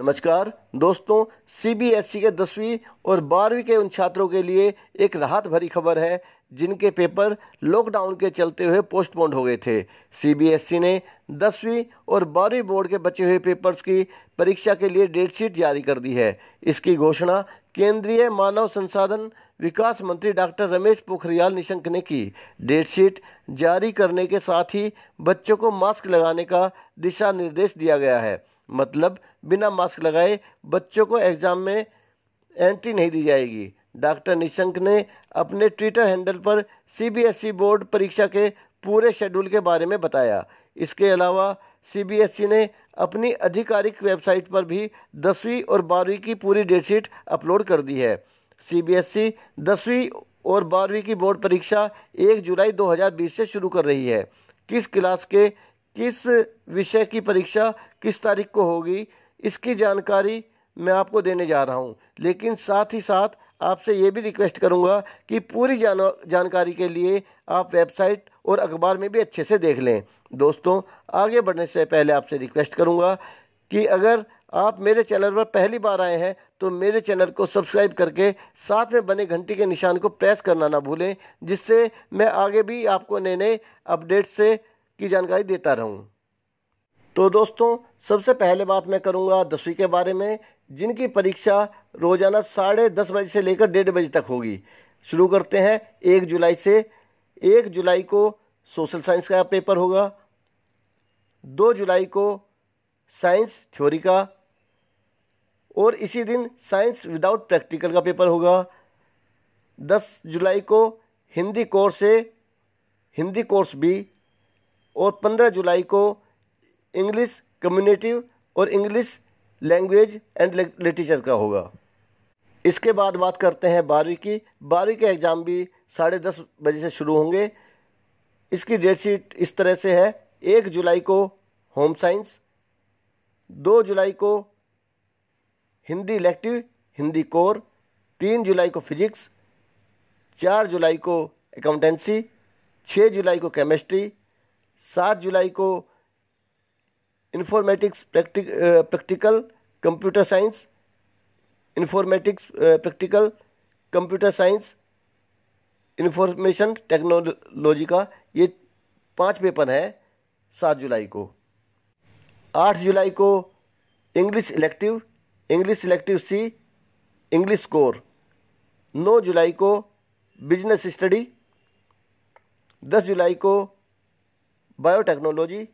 नमस्कार दोस्तों CBSE e के दसवीं और बारहवीं के उन छात्रों के लिए एक राहत भरी खबर है जिनके पेपर लॉकडाउन के चलते हुए पोस्टपोन हो गए थे सीबीएसई e ने दसवीं और बारहवीं बोर्ड के बचे हुए पेपर्स की परीक्षा के लिए डेटशीट जारी कर दी है इसकी घोषणा केंद्रीय मानव संसाधन विकास मंत्री डॉक्टर रमेश पोखरियाल निशंक ने की डेटशीट जारी करने के साथ ही बच्चों को मास्क लगाने का दिशा निर्देश दिया गया है मतलब बिना मास्क लगाए बच्चों को एग्ज़ाम में एंट्री नहीं दी जाएगी डॉक्टर निशंक ने अपने ट्विटर हैंडल पर सीबीएसई बोर्ड परीक्षा के पूरे शेड्यूल के बारे में बताया इसके अलावा सीबीएसई ने अपनी आधिकारिक वेबसाइट पर भी दसवीं और बारहवीं की पूरी डेटशीट अपलोड कर दी है सीबीएसई दसवीं और बारहवीं की बोर्ड परीक्षा 1 जुलाई 2020 से शुरू कर रही है किस क्लास के किस विषय की परीक्षा किस तारीख को होगी इसकी जानकारी मैं आपको देने जा रहा हूँ लेकिन साथ ही साथ आपसे ये भी रिक्वेस्ट करूँगा कि पूरी जान जानकारी के लिए आप वेबसाइट और अखबार में भी अच्छे से देख लें दोस्तों आगे बढ़ने से पहले आपसे रिक्वेस्ट करूँगा कि अगर आप मेरे चैनल पर पहली बार आए हैं तो मेरे चैनल को सब्सक्राइब करके साथ में बने घंटी के निशान को प्रेस करना ना भूलें जिससे मैं आगे भी आपको नए नए अपडेट्स से की जानकारी देता रहूं। तो दोस्तों सबसे पहले बात मैं करूंगा दसवीं के बारे में जिनकी परीक्षा रोज़ाना साढ़े दस बजे से लेकर डेढ़ बजे तक होगी शुरू करते हैं एक जुलाई से एक जुलाई को सोशल साइंस का पेपर होगा दो जुलाई को साइंस थ्योरी का और इसी दिन साइंस विदाउट प्रैक्टिकल का पेपर होगा दस जुलाई को हिंदी कोर्स से हिंदी कोर्स भी और 15 जुलाई को इंग्लिश कम्युनिटी और इंग्लिश लैंग्वेज एंड लिटरेचर का होगा इसके बाद बात करते हैं बारहवीं की बारहवीं के एग्ज़ाम भी साढ़े दस बजे से शुरू होंगे इसकी डेट शीट इस तरह से है एक जुलाई को होम साइंस दो जुलाई को हिंदी इलेक्टिव हिंदी कोर तीन जुलाई को फिजिक्स चार जुलाई को अकाउंटेंसी छः जुलाई को केमिस्ट्री सात जुलाई को informatics practic practical computer science informatics practical computer science information technology का ये पांच पेपर हैं सात जुलाई को आठ जुलाई को English elective English elective C English core नौ जुलाई को बिजनेस स्टडी दस जुलाई को बायोटेक्नोलॉजी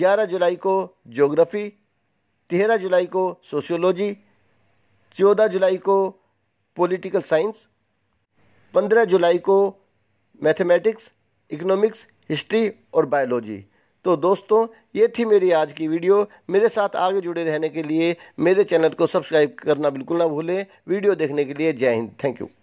11 जुलाई को जोग्राफ़ी तेरह जुलाई को सोशियोलॉजी चौदह जुलाई को पॉलिटिकल साइंस पंद्रह जुलाई को मैथमेटिक्स इकोनॉमिक्स हिस्ट्री और बायोलॉजी तो दोस्तों ये थी मेरी आज की वीडियो मेरे साथ आगे जुड़े रहने के लिए मेरे चैनल को सब्सक्राइब करना बिल्कुल ना भूलें वीडियो देखने के लिए जय हिंद थैंक यू